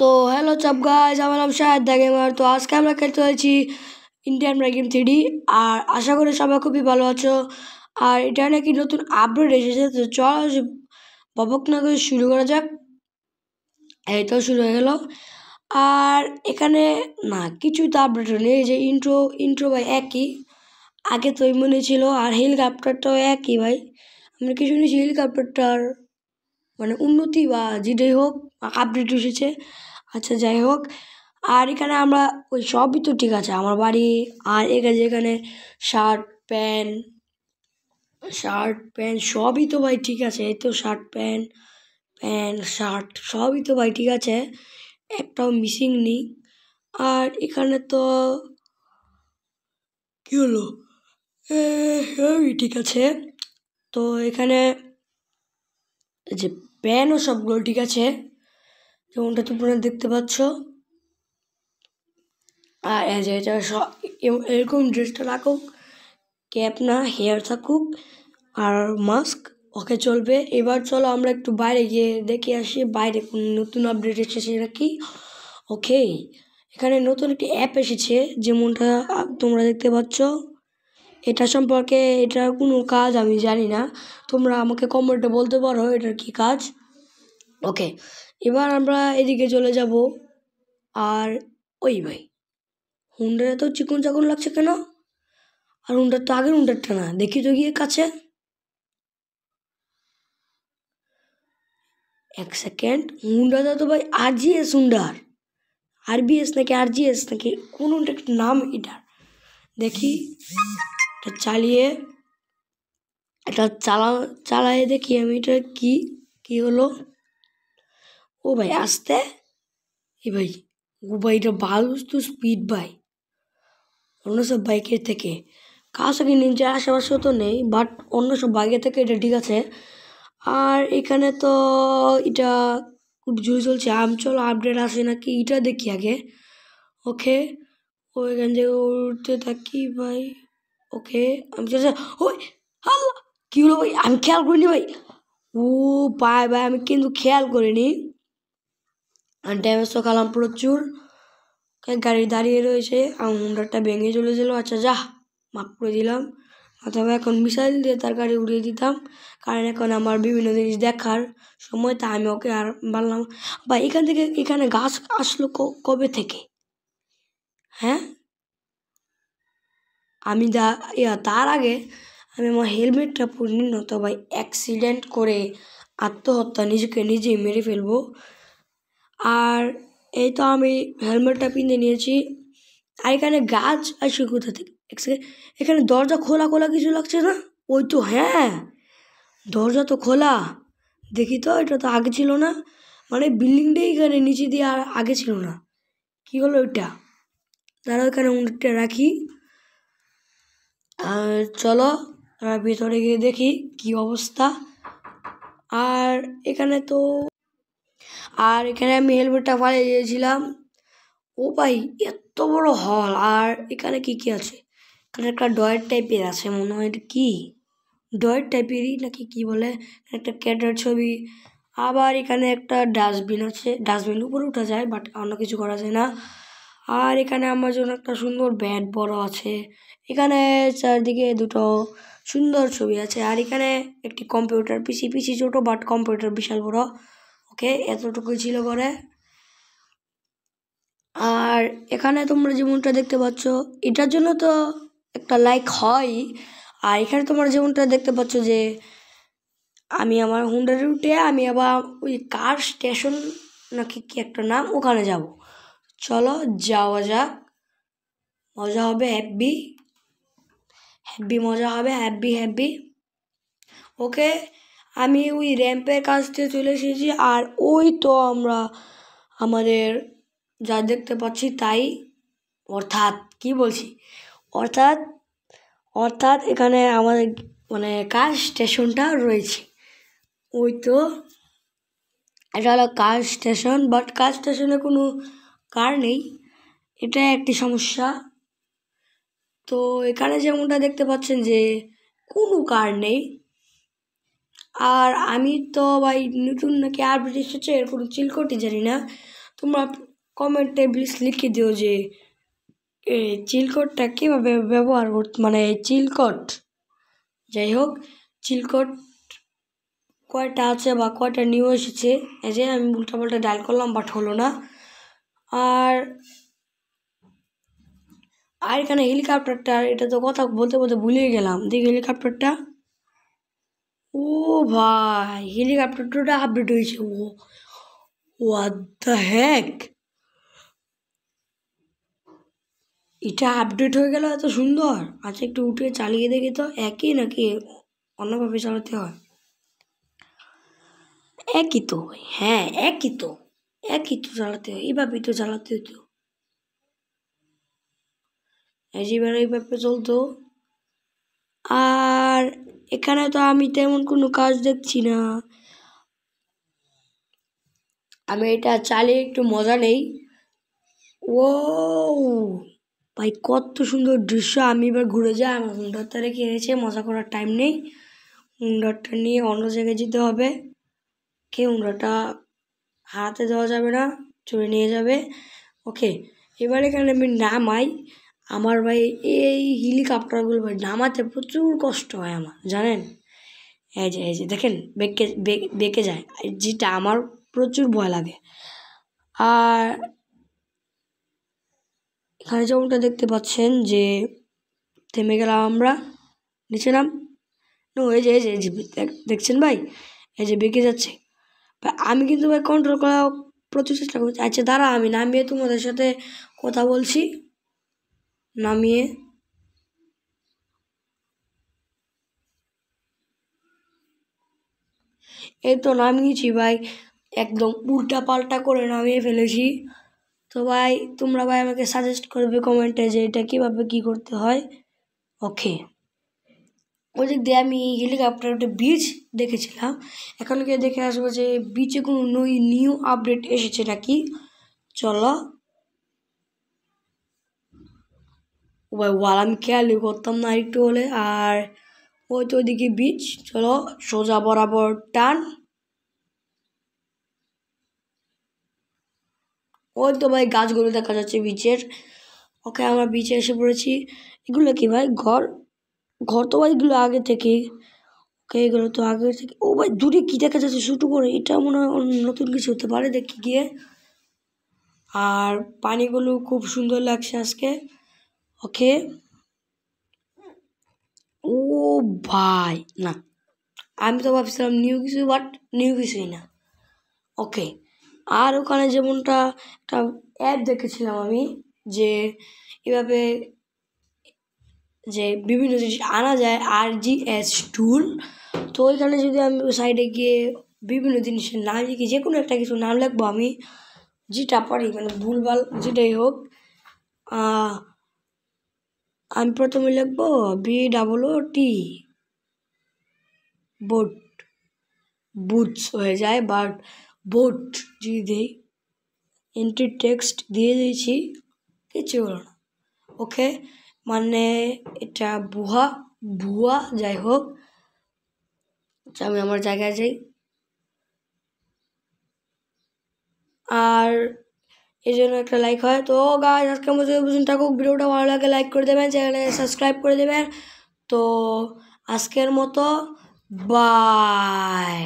তো hello chop guys আমার নাম শাহেদ দা তো আজকে আমরা খেলতে হয়েছি ইন্ডিয়ান র্যাঙ্কিং থ্রিডি আর আশা করি সবাই খুবই ভালো আছো আর এটা নাকি নতুন আপডেট এসেছে তো চল ববক না করে শুরু করা যাক এই তো শুরু হয়ে গেল আর এখানে না কিছু তো আপডেট নেই যে ইন্ট্রো ইন্ট্রো ভাই একই আগে তো মনে ছিল আর হেলিকপ্টারটাও একই ভাই আমরা নিয়েছি শুনেছি হেলিকপ্টারটার মানে উন্নতি বা যেটাই হোক আপডেট এসেছে আচ্ছা যাই হোক আর এখানে আমরা ওই সবই তো ঠিক আছে আমার বাড়ি আর এখানে যেখানে শার্ট প্যান্ট শার্ট প্যান্ট সবই তো ভাই ঠিক আছে এই তো শার্ট প্যান্ট প্যান্ট শার্ট সবই তো ভাই ঠিক আছে একটাও মিসিং নেই আর এখানে তো কী হলো সবই ঠিক আছে তো এখানে যে প্যানও সবগুলো ঠিক আছে যেমনটা তুমি দেখতে পাচ্ছ আর এটা এরকম ড্রেসটা রাখুক ক্যাপ না হেয়ার থাকুক আর মাস্ক ওকে চলবে এবার চলো আমরা একটু বাইরে গিয়ে দেখে আসি বাইরে নতুন আপডেট এসেছে রাখি ওকে এখানে নতুন একটি অ্যাপ এসেছে যেমনটা তোমরা দেখতে পাচ্ছ এটা সম্পর্কে এটার কোনো কাজ আমি জানি না তোমরা আমাকে কমেন্টে বলতে পারো এটার কি কাজ ওকে এবার আমরা এদিকে চলে যাব আর ওই ভাই হুন্ডারে তো চিকন চাকন লাগছে কেন আর হুন্ডার তো আগের হুন্ডারটা না দেখি তো গিয়ে কাছে এক সেকেন্ড হুন্ডাটা তো ভাই আর জি এস হুন্ডার আর বি এস নাকি আর জি এস নাকি কোন নাম এটার দেখি এটা চালিয়ে এটা চালা চালাই দেখি আমি এটা কি কি হলো ও ভাই আসতে এ ভাই ও ভাই এটা ভালো তো স্পিড ভাই অন্য সব বাইকের থেকে কি নিজের আশেপাশেও তো নেই বাট অন্য সব বাইকের থেকে এটা ঠিক আছে আর এখানে তো এটা খুব জুড়ে চলছে আম চলো আপডেট আসে নাকি এটা দেখি আগে ওকে ও এখান থেকে উঠতে থাকি ভাই ওকে আমি ওই আল্লাহ কী হলো ভাই আমি খেয়াল করিনি ভাই ও ভাই ভাই আমি কিন্তু খেয়াল করিনি ড্যামেজ তো কালাম প্রচুর গাড়ি দাঁড়িয়ে রয়েছে আমার হুন্ডারটা ভেঙে চলে আচ্ছা যা মাফ করে দিলাম অথবা এখন মিসাইল দিয়ে তার গাড়ি উড়িয়ে দিতাম কারণ এখন আমার বিভিন্ন জিনিস দেখার সময় তা আমি ওকে আর পারলাম বা এখান থেকে এখানে গাছ আসলো কবে থেকে হ্যাঁ আমি দা তার আগে আমি আমার হেলমেটটা পরে নিন ভাই অ্যাক্সিডেন্ট করে আত্মহত্যা নিজেকে নিজেই মেরে ফেলবো আর এই তো আমি হেলমেটটা পিঁধে নিয়েছি আর এখানে গাছ আসে কোথা থেকে এখানে দরজা খোলা খোলা কিছু লাগছে না ওই তো হ্যাঁ দরজা তো খোলা দেখি তো এটা তো আগে ছিল না মানে বিল্ডিংটাই এখানে নিচে দিয়ে আর আগে ছিল না কি হলো ওইটা তারা এখানে অনেকটা রাখি চলো আমরা ভিতরে গিয়ে দেখি কি অবস্থা আর এখানে তো আর এখানে আমি হেলমেটটা ফালিয়ে দিয়েছিলাম ও ভাই এত বড় হল আর এখানে কি কি আছে এখানে একটা ডয়ের টাইপের আছে মনে হয় এটা কি ডয়ের টাইপেরই নাকি কি বলে একটা ক্যাটের ছবি আবার এখানে একটা ডাস্টবিন আছে ডাস্টবিন উপরে উঠা যায় বাট অন্য কিছু করা যায় না আর এখানে আমার জন্য একটা সুন্দর ব্যাট বড় আছে এখানে চারদিকে দুটো সুন্দর ছবি আছে আর এখানে একটি কম্পিউটার পিসি পিসি ছোট বাট কম্পিউটার বিশাল বড় ওকে এতটুকুই ছিল করে আর এখানে তোমরা যেমনটা দেখতে পাচ্ছ এটার জন্য তো একটা লাইক হয় আর এখানে তোমরা যেমনটা দেখতে পাচ্ছ যে আমি আমার হুন্ডার উঠে আমি আবার ওই কার স্টেশন নাকি কি একটা নাম ওখানে যাবো চলো যাওয়া যাক মজা হবে হ্যাপি হ্যাপি মজা হবে হ্যাপি হ্যাপি ওকে আমি ওই র্যাম্পের কাছ থেকে চলে এসেছি আর ওই তো আমরা আমাদের যা দেখতে পাচ্ছি তাই অর্থাৎ কি বলছি অর্থাৎ অর্থাৎ এখানে আমাদের মানে কার স্টেশনটা রয়েছে ওই তো এটা হলো কার স্টেশন বাট কার স্টেশনে কোনো কার নেই এটা একটি সমস্যা তো এখানে যেমনটা দেখতে পাচ্ছেন যে কোনো কার নেই আর আমি তো ভাই নতুন নাকি আর ব্রিটিশ হচ্ছে এর কোনো চিলকোটি জানি না তোমরা কমেন্টে প্লিজ লিখে দিও যে চিলকোটটা কীভাবে ব্যবহার কর মানে চিলকট যাই হোক চিলকট কয়টা আছে বা কয়টা নিউ এসেছে এই যে আমি পাল্টা ডায়াল করলাম বাট হলো না আর আর এখানে হেলিকপ্টারটা এটা তো কথা বলতে বলতে ভুলে গেলাম দেখি হেলিকপ্টারটা ও ভাই হেলিকপ্টারটা আপডেট হয়েছে ও দ্য হ্যাক এটা আপডেট হয়ে গেল এত সুন্দর আচ্ছা একটু উঠে চালিয়ে দেখি তো একই নাকি অন্যভাবে চালাতে হয় একই তো হ্যাঁ একই তো এক তো জ্বালাতে হয় এভাবেই তো জ্বালাতে হতো এবার এইভাবে চলতো আর এখানে তো আমি তেমন কোনো কাজ দেখছি না আমি এটা চালিয়ে একটু মজা নেই ও ভাই কত সুন্দর দৃশ্য আমি এবার ঘুরে যাই আমার হুন্ডারটা রেখে এনেছে মজা করার টাইম নেই হুন্ডারটা নিয়ে অন্য জায়গায় যেতে হবে কে হুন্ডারটা হাতে দেওয়া যাবে না চুরি নিয়ে যাবে ওকে এবার এখানে আমি নামাই আমার ভাই এই হেলিকপ্টারগুলো ভাই নামাতে প্রচুর কষ্ট হয় আমার জানেন এই যে এই যে দেখেন বেঁকে বেঁকে যায় যেটা আমার প্রচুর ভয় লাগে আর এখানে যেমনটা দেখতে পাচ্ছেন যে থেমে গেলাম আমরা নিচে নাম এই যে এই যে দেখছেন ভাই এই যে বেঁকে যাচ্ছে আমি কিন্তু ভাই কন্ট্রোল করা প্রচুর চেষ্টা করছি আচ্ছা দাঁড়া আমি নামিয়ে তোমাদের সাথে কথা বলছি নামিয়ে এই তো নামিয়েছি ভাই একদম উল্টা পাল্টা করে নামিয়ে ফেলেছি তো ভাই তোমরা ভাই আমাকে সাজেস্ট করবে কমেন্টে যে এটা কীভাবে কী করতে হয় ওকে ওদিক দিয়ে আমি হেলিকপ্টার একটা বীজ দেখেছিলাম এখন গিয়ে দেখে আসবো যে বিচে কোনো নই নিউ আপডেট এসেছে নাকি চলো ভাই ওয়াল আমি করতাম না একটু হলে আর ওই তো ওইদিকে বিচ চলো সোজা বরাবর টান ওই তো ভাই গাছগুলো দেখা যাচ্ছে বিচের ওকে আমরা বিচে এসে পড়েছি এগুলো কি ভাই ঘর ঘর তো ভাই এগুলো আগে থেকেই খেয়ে গেলো তো আগে থেকে ও ভাই দূরে কী দেখা যাচ্ছে শুটু করে এটা মনে হয় নতুন কিছু হতে পারে দেখি গিয়ে আর পানিগুলো খুব সুন্দর লাগছে আজকে ওকে ও ভাই না আমি তো ভাবছিলাম নিউ কিছু বাট নিউ কিছুই না ওকে আর ওখানে যেমনটা একটা অ্যাপ দেখেছিলাম আমি যে এভাবে যে বিভিন্ন জিনিস আনা যায় আর জি এস টুল তো ওইখানে যদি আমি সাইডে গিয়ে বিভিন্ন জিনিসের নাম লিখি যে কোনো একটা কিছু নাম লিখবো আমি যেটা পারি মানে ভুলভাল যেটাই হোক আমি প্রথমে লিখবো B double O T boat boots হয়ে যায় বাট বোট যদি দিই এন্ট্রি টেক্সট দিয়ে দিয়েছি কিছু হলো না ওকে মানে এটা ভুয়া ভুয়া যাই হোক আচ্ছা, আমি আমার জায়গায় যাই আর এই জন্য একটা লাইক হয় তো গাছ আমার যদি বুঝুন থাকুক ভিডিওটা ভালো লাগে লাইক করে দেবেন চ্যানেলে সাবস্ক্রাইব করে দেবেন তো আজকের মতো বাই